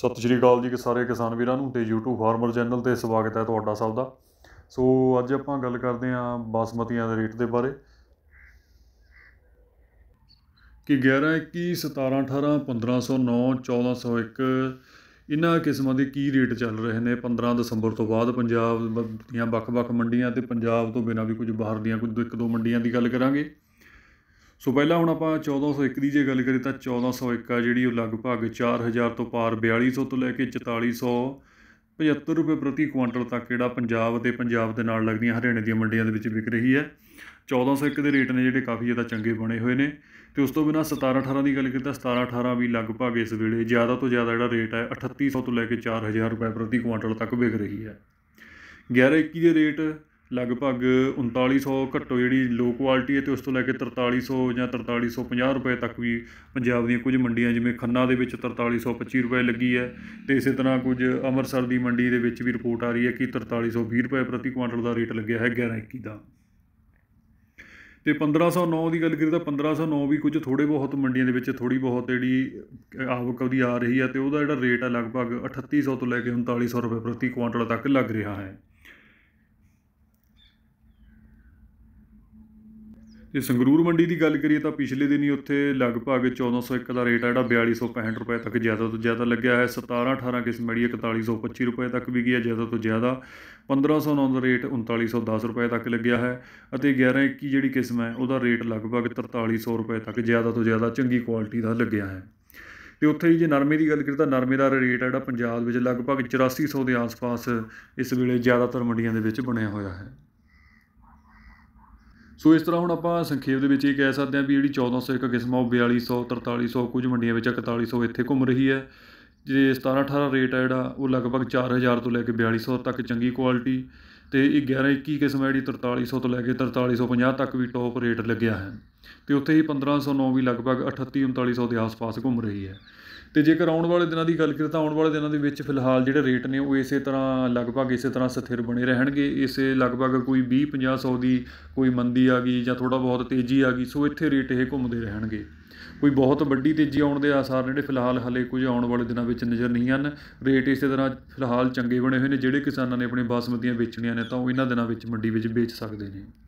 ਸਤਿ ਸ਼੍ਰੀ ਅਕਾਲ ਜੀ ਕਿ ਸਾਰੇ ਕਿਸਾਨ ਵੀਰਾਂ ਨੂੰ ਤੇ YouTube ਫਾਰਮਰ ਚੈਨਲ ਤੇ ਸਵਾਗਤ ਹੈ ਤੁਹਾਡਾ ਸਭ ਦਾ ਸੋ ਅੱਜ ਆਪਾਂ ਗੱਲ ਕਰਦੇ ਆਂ ਬਾਸਮਤੀਆਂ ਦੇ ਰੇਟ ਦੇ ਬਾਰੇ ਕਿ 11 21 17 18 1509 1401 ਇਹਨਾਂ ਕਿਸਮਾਂ ਦੇ ਕੀ ਰੇਟ ਚੱਲ ਰਹੇ ਨੇ 15 ਦਸੰਬਰ ਤੋਂ ਬਾਅਦ ਪੰਜਾਬ ਦੀਆਂ ਵੱਖ-ਵੱਖ ਮੰਡੀਆਂ ਤੇ ਪੰਜਾਬ ਤੋਂ ਬਿਨਾਂ ਵੀ ਕੁਝ ਬਾਹਰ ਦੀਆਂ ਕੁਝ ਇੱਕ ਦੋ ਮੰਡੀਆਂ ਦੀ ਗੱਲ ਕਰਾਂਗੇ ਸੋ ਪਹਿਲਾਂ ਹੁਣ ਆਪਾਂ 1401 ਦੀ ਜੇ ਗੱਲ ਕਰੀ ਤਾਂ 1401 ਆ ਜਿਹੜੀ ਉਹ ਲਗਭਗ 4000 ਤੋਂ ਪਾਰ 4200 ਤੋਂ ਲੈ ਕੇ 4400 75 ਰੁਪਏ ਪ੍ਰਤੀ ਕੁਇੰਟਲ ਤੱਕ ਜਿਹੜਾ ਪੰਜਾਬ ਤੇ ਪੰਜਾਬ ਦੇ ਨਾਲ ਲੱਗਦੀਆਂ ਹਰਿਆਣੇ ਦੀਆਂ ਮੰਡੀਆਂ ਦੇ ਵਿੱਚ ਵਿਕ ਰਹੀ ਹੈ 1401 ਦੇ ਰੇਟ ਨੇ ਜਿਹੜੇ ਕਾਫੀ ਜ਼ਿਆਦਾ ਚੰਗੇ ਬਣੇ ਹੋਏ ਨੇ ਤੇ ਉਸ ਤੋਂ ਬਿਨਾ 17 18 ਦੀ ਗੱਲ ਕੀਤਾ 17 18 ਵੀ ਲਗਭਗ ਇਸ ਵੇਲੇ ਜ਼ਿਆਦਾ ਤੋਂ ਜ਼ਿਆਦਾ ਜਿਹੜਾ ਰੇਟ ਹੈ 3800 ਤੋਂ ਲੈ ਕੇ 4000 ਰੁਪਏ ਪ੍ਰਤੀ ਕੁਇੰਟਲ ਤੱਕ ਵਿਕ ਰਹੀ ਹੈ 11 21 ਦੇ ਰੇਟ ਲਗਭਗ 3900 ਘੱਟੋ ਜਿਹੜੀ ਲੋ ਕੁਆਲਿਟੀ ਹੈ ਤੇ ਉਸ ਤੋਂ ਲੈ ਕੇ 4300 ਜਾਂ 4350 ਰੁਪਏ ਤੱਕ ਵੀ ਪੰਜਾਬ ਦੀਆਂ ਕੁਝ ਮੰਡੀਆਂ ਜਿਵੇਂ ਖੰਨਾ ਦੇ ਵਿੱਚ 4325 ਰੁਪਏ ਲੱਗੀ ਹੈ ਤੇ ਇਸੇ ਤਰ੍ਹਾਂ ਕੁਝ ਅੰਮ੍ਰਿਤਸਰ ਦੀ ਮੰਡੀ ਦੇ ਵਿੱਚ ਵੀ ਰਿਪੋਰਟ ਆ ਰਹੀ ਹੈ ਕਿ 4320 ਰੁਪਏ ਪ੍ਰਤੀ ਕੁਇੰਟਲ ਦਾ ਰੇਟ ਲੱਗਿਆ ਹੈ 1121 ਦਾ ਤੇ 1509 ਦੀ ਗੱਲ ਕਰੀ ਤਾਂ 1509 ਵੀ ਕੁਝ ਥੋੜੇ ਬਹੁਤ ਮੰਡੀਆਂ ਦੇ ਵਿੱਚ ਥੋੜੀ ਬਹੁਤ ਜਿਹੜੀ ਆਵਕ ਉਹਦੀ ਆ ਰਹੀ ਹੈ ਤੇ ਉਹਦਾ ਜਿਹੜਾ ਰੇਟ ਹੈ ਲਗਭਗ 3800 ਤੋਂ ਲੈ ਕੇ 3900 ਰੁਪਏ ਪ੍ਰਤੀ ਕੁਇੰਟਲ ਤੱਕ ਲੱਗ ਰਿਹਾ ਹੈ ਜੇ ਸੰਗਰੂਰ ਮੰਡੀ ਦੀ ਗੱਲ ਕਰੀਏ ਤਾਂ ਪਿਛਲੇ ਦਿਨੀ ਉੱਥੇ ਲਗਭਗ 1401 ਦਾ ਰੇਟ ਆ ਜਿਹੜਾ 4265 ਰੁਪਏ ਤੱਕ ਜ਼ਿਆਦਾ ਤੋਂ ਜ਼ਿਆਦਾ ਲੱਗਿਆ ਹੈ 17 18 ਕਿਸਮ ਮੜੀ 4125 ਰੁਪਏ ਤੱਕ ਵੀ ਗਿਆ ਜ਼ਿਆਦਾ ਤੋਂ ਜ਼ਿਆਦਾ 1509 ਦਾ ਰੇਟ 3910 ਰੁਪਏ ਤੱਕ ਲੱਗਿਆ ਹੈ ਅਤੇ 1121 ਜਿਹੜੀ ਕਿਸਮ ਹੈ ਉਹਦਾ ਰੇਟ ਲਗਭਗ 4300 ਰੁਪਏ ਤੱਕ ਜ਼ਿਆਦਾ ਤੋਂ ਜ਼ਿਆਦਾ ਚੰਗੀ ਕੁਆਲਿਟੀ ਦਾ ਲੱਗਿਆ ਹੈ ਤੇ ਉੱਥੇ ਜੇ ਨਰਮੇ ਦੀ ਗੱਲ ਕਰੀਏ ਤਾਂ ਨਰਮੇ ਦਾ ਰੇਟ ਜਿਹੜਾ ਪੰਜਾਬ ਵਿੱਚ ਲਗਭਗ 8400 ਦੇ ਆਸ-ਪਾਸ ਇਸ ਵੇਲੇ ਜ਼ਿਆਦਾਤਰ ਮੰਡੀਆਂ ਦੇ ਵਿੱਚ ਬਣਿਆ ਹੋਇਆ ਹੈ ਸੋ ਇਸ ਤਰ੍ਹਾਂ ਹੁਣ ਆਪਾਂ ਸੰਖੇਪ ਦੇ ਵਿੱਚ ਇਹ ਕਹਿ ਸਕਦੇ ਹਾਂ ਵੀ ਜਿਹੜੀ 1400 ਇੱਕ ਕਿਸਮ ਆ ਉਹ 4200 4300 ਕੁਝ ਮੰਡੀਆਂ ਵਿੱਚ 4100 ਇੱਥੇ ਘੁੰਮ ਰਹੀ ਹੈ ਜੇ 17 18 ਰੇਟ ਆ ਜਿਹੜਾ ਉਹ ਲਗਭਗ 4000 ਤੋਂ ਲੈ ਕੇ 4200 ਤੱਕ ਚੰਗੀ ਕੁਆਲਿਟੀ ਤੇ ਇਹ 11 21 ਕਿਸਮ ਹੈ ਜਿਹੜੀ 4300 ਤੋਂ ਲੈ ਕੇ 4350 ਤੱਕ ਵੀ ਟੌਪ ਰੇਟ ਲੱਗਿਆ ਹੈ ਤੇ ਉੱਥੇ ਇਹ 1509 ਵੀ ਲਗਭਗ 38 3900 ਦੇ ਆਸ-ਪਾਸ ਘੁੰਮ ਰਹੀ ਹੈ ਤੇ ਜੇਕਰ ਆਉਣ ਵਾਲੇ ਦਿਨਾਂ ਦੀ ਗੱਲ ਕਰੀਏ ਤਾਂ ਆਉਣ ਵਾਲੇ ਦਿਨਾਂ ਦੇ ਵਿੱਚ ਫਿਲਹਾਲ ਜਿਹੜੇ ਰੇਟ ਨੇ ਉਹ ਇਸੇ ਤਰ੍ਹਾਂ ਲਗਭਗ ਇਸੇ ਤਰ੍ਹਾਂ ਸਥਿਰ ਬਣੇ ਰਹਿਣਗੇ ਇਸੇ ਲਗਭਗ ਕੋਈ 20 50 ਦੀ ਕੋਈ ਮੰਦੀ ਆ ਗਈ ਜਾਂ ਥੋੜਾ ਬਹੁਤ ਤੇਜ਼ੀ ਆ ਗਈ ਸੋ ਇੱਥੇ ਰੇਟ ਇਹ ਘੁੰਮਦੇ ਰਹਿਣਗੇ ਕੋਈ ਬਹੁਤ ਵੱਡੀ ਤੇਜ਼ੀ ਆਉਣ ਦੇ ਆਸਾਰ ਜਿਹੜੇ ਫਿਲਹਾਲ ਹਲੇ ਕੁਝ ਆਉਣ ਵਾਲੇ ਦਿਨਾਂ ਵਿੱਚ ਨਜ਼ਰ ਨਹੀਂ ਆਨ ਰੇਟ ਇਸੇ ਤਰ੍ਹਾਂ ਫਿਲਹਾਲ ਚੰਗੇ ਬਣੇ ਹੋਏ ਨੇ ਜਿਹੜੇ ਕਿਸਾਨਾਂ ਨੇ ਆਪਣੇ ਬਾਸਮਤੀਆਂ ਵੇਚਣੀਆਂ ਨੇ ਤਾਂ ਉਹ ਇਹਨਾਂ ਦਿਨਾਂ ਵਿੱਚ ਮੰਡੀ ਵਿੱਚ ਵੇਚ ਸਕਦੇ ਨੇ